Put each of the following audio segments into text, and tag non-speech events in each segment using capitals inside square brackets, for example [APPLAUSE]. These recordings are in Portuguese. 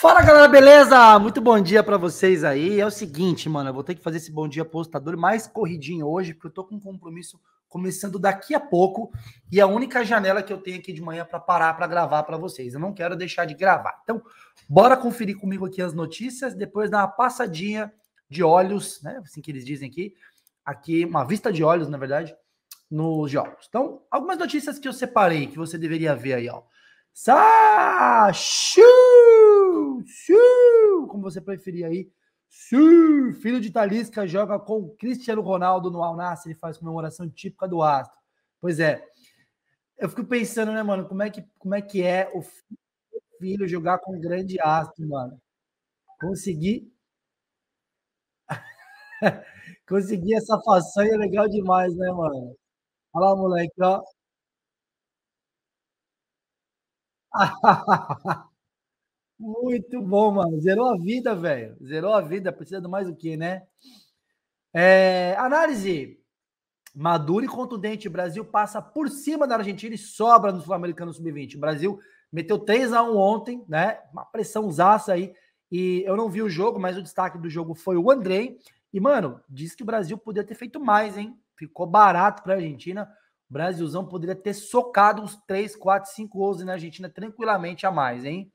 Fala galera, beleza? Muito bom dia para vocês aí. É o seguinte, mano, eu vou ter que fazer esse bom dia postador mais corridinho hoje, porque eu tô com um compromisso começando daqui a pouco e é a única janela que eu tenho aqui de manhã para parar para gravar para vocês. Eu não quero deixar de gravar. Então, bora conferir comigo aqui as notícias, depois dar uma passadinha de olhos, né? Assim que eles dizem aqui, aqui uma vista de olhos, na verdade, nos jogos. Então, algumas notícias que eu separei que você deveria ver aí, ó. Sachu! Como você preferir aí. Su, filho de Talisca joga com Cristiano Ronaldo no Al Nassr e faz comemoração típica do astro. Pois é. Eu fico pensando, né, mano, como é que, como é, que é o filho jogar com um grande astro, mano? Conseguir [LAUGHS] Conseguir essa façanha é legal demais, né, mano? Olha lá, moleque, ó. [LAUGHS] Muito bom, mano. Zerou a vida, velho. Zerou a vida. Precisa de mais o que, né? É, análise. Maduro e contundente. O Brasil passa por cima da Argentina e sobra no Sul-Americano Sub-20. O Brasil meteu 3 a 1 ontem, né? Uma pressão zaça aí. E eu não vi o jogo, mas o destaque do jogo foi o Andrei. E, mano, disse que o Brasil podia ter feito mais, hein? Ficou barato para a Argentina. Brasilzão poderia ter socado uns 3, 4, 5 gols na Argentina tranquilamente a mais, hein?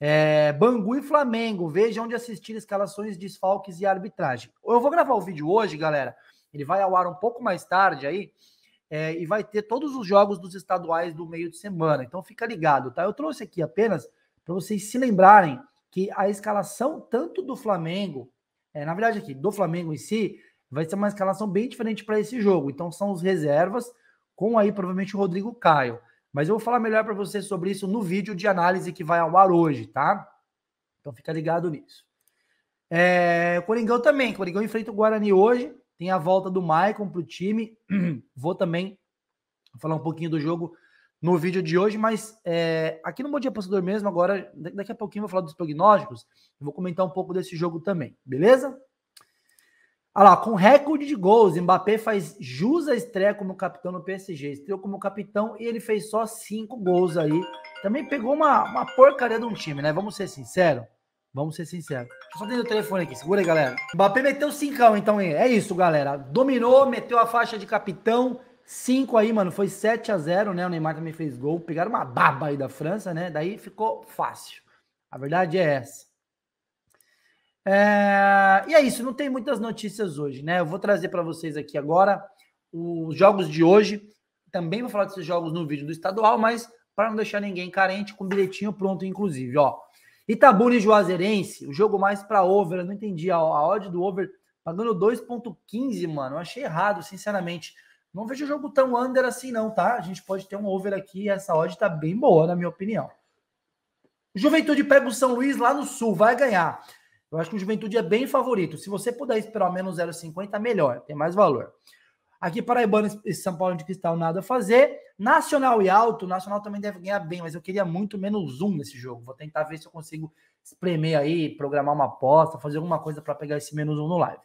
É, Bangu e Flamengo, veja onde assistir escalações, desfalques e arbitragem. Eu vou gravar o vídeo hoje, galera. Ele vai ao ar um pouco mais tarde aí. É, e vai ter todos os jogos dos estaduais do meio de semana. Então fica ligado, tá? Eu trouxe aqui apenas para vocês se lembrarem que a escalação tanto do Flamengo, é, na verdade aqui, do Flamengo em si, vai ser uma escalação bem diferente para esse jogo. Então são os reservas, com aí provavelmente o Rodrigo Caio. Mas eu vou falar melhor para você sobre isso no vídeo de análise que vai ao ar hoje, tá? Então fica ligado nisso. É, Coringão também. Coringão enfrenta o Guarani hoje. Tem a volta do Maicon para o time. [CLEARS THROAT] Vou também falar um pouquinho do jogo no vídeo de hoje, mas é, aqui no Bom Dia Passador mesmo, agora, daqui a pouquinho eu vou falar dos prognósticos. vou comentar um pouco desse jogo também, beleza? Olha lá, com recorde de gols, Mbappé faz jus à estreia como capitão no PSG. Estreou como capitão e ele fez só cinco gols aí. Também pegou uma, uma porcaria de um time, né? Vamos ser sinceros. Vamos ser sinceros. Só tem o telefone aqui, segura aí, galera. Mbappé meteu cincão, então é isso, galera. Dominou, meteu a faixa de capitão. Cinco aí, mano. Foi 7 a 0 né? O Neymar também fez gol. Pegaram uma baba aí da França, né? Daí ficou fácil. A verdade é essa. É... E é isso, não tem muitas notícias hoje, né? Eu vou trazer para vocês aqui agora os jogos de hoje. Também vou falar desses jogos no vídeo do estadual, mas para não deixar ninguém carente, com bilhetinho pronto, inclusive, ó. Itabuna e Juazeirense, o jogo mais para over, eu não entendi a, a odd do over pagando 2.15, mano. Eu achei errado, sinceramente. Não vejo o jogo tão under assim não, tá? A gente pode ter um over aqui, essa odd tá bem boa, na minha opinião. Juventude pega o São Luís lá no Sul, vai ganhar. Eu acho que o Juventude é bem favorito. Se você puder esperar menos 0,50, melhor, tem mais valor. Aqui, Paraibana e São Paulo de Cristal, nada a fazer. Nacional e Alto, Nacional também deve ganhar bem, mas eu queria muito menos um nesse jogo. Vou tentar ver se eu consigo espremer aí, programar uma aposta, fazer alguma coisa para pegar esse menos um no live.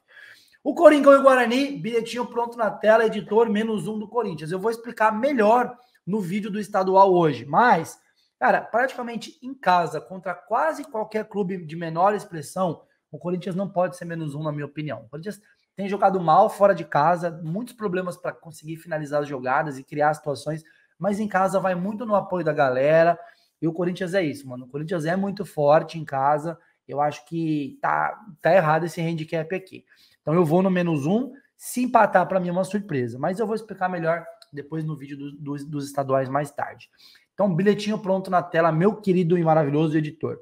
O Coringão e o Guarani, bilhetinho pronto na tela, editor, menos um do Corinthians. Eu vou explicar melhor no vídeo do estadual hoje, mas Cara, praticamente em casa, contra quase qualquer clube de menor expressão, o Corinthians não pode ser menos um, na minha opinião. O Corinthians tem jogado mal fora de casa, muitos problemas para conseguir finalizar as jogadas e criar situações, mas em casa vai muito no apoio da galera. E o Corinthians é isso, mano. O Corinthians é muito forte em casa. Eu acho que tá, tá errado esse handicap aqui. Então eu vou no menos um. Se empatar, para mim é uma surpresa, mas eu vou explicar melhor depois no vídeo do, do, dos estaduais mais tarde. Então, bilhetinho pronto na tela, meu querido e maravilhoso editor.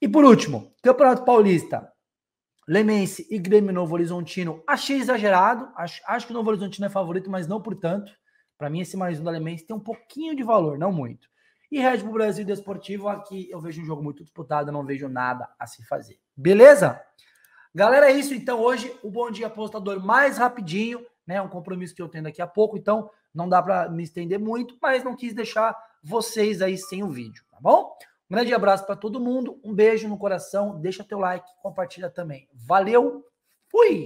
E por último, Campeonato Paulista. Lemense e Grêmio Novo Horizontino. Achei exagerado. Acho, acho que o Novo Horizontino é favorito, mas não por tanto. Para mim, esse mais um da Lemense tem um pouquinho de valor, não muito. E Red Bull Brasil Desportivo, aqui eu vejo um jogo muito disputado, não vejo nada a se fazer. Beleza? Galera, é isso então. Hoje o Bom Dia Apostador mais rapidinho né? Um compromisso que eu tenho daqui a pouco, então não dá para me estender muito, mas não quis deixar vocês aí sem o vídeo, tá bom? Um grande abraço para todo mundo, um beijo no coração, deixa teu like, compartilha também. Valeu, fui!